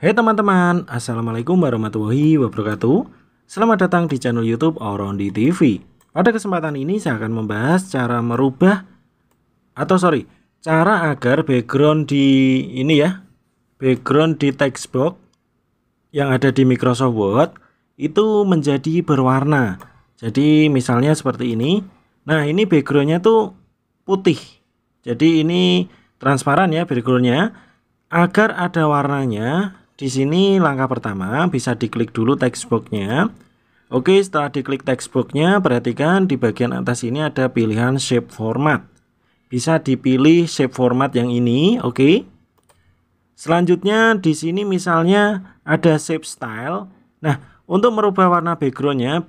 Hey teman-teman, Assalamualaikum warahmatullahi wabarakatuh Selamat datang di channel youtube Orondi TV Pada kesempatan ini saya akan membahas cara merubah Atau sorry, cara agar background di ini ya Background di textbox Yang ada di Microsoft Word Itu menjadi berwarna Jadi misalnya seperti ini Nah ini backgroundnya tuh putih Jadi ini transparan ya backgroundnya Agar ada warnanya di sini langkah pertama bisa diklik dulu textboxnya. Oke, setelah diklik textboxnya, perhatikan di bagian atas ini ada pilihan shape format. Bisa dipilih shape format yang ini, oke. Selanjutnya di sini misalnya ada shape style. Nah, untuk merubah warna backgroundnya,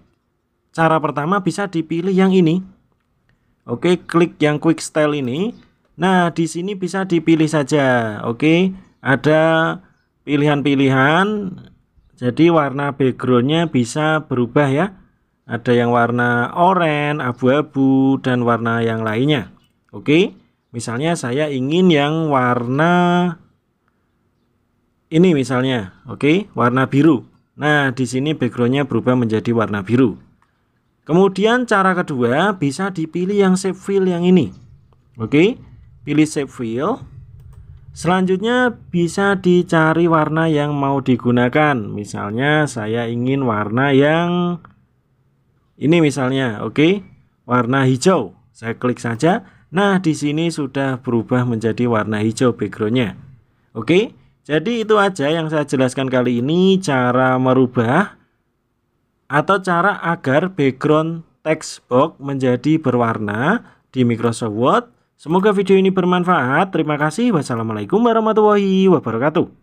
cara pertama bisa dipilih yang ini. Oke, klik yang quick style ini. Nah, di sini bisa dipilih saja. Oke, ada pilihan-pilihan jadi warna backgroundnya bisa berubah ya ada yang warna oranye, abu-abu, dan warna yang lainnya oke misalnya saya ingin yang warna ini misalnya oke warna biru nah di sini backgroundnya berubah menjadi warna biru kemudian cara kedua bisa dipilih yang shape fill yang ini oke pilih shape fill Selanjutnya bisa dicari warna yang mau digunakan. Misalnya saya ingin warna yang ini misalnya, oke. Okay? Warna hijau. Saya klik saja. Nah, di sini sudah berubah menjadi warna hijau backgroundnya. Oke. Okay? Jadi itu aja yang saya jelaskan kali ini cara merubah atau cara agar background text box menjadi berwarna di Microsoft Word Semoga video ini bermanfaat. Terima kasih. Wassalamualaikum warahmatullahi wabarakatuh.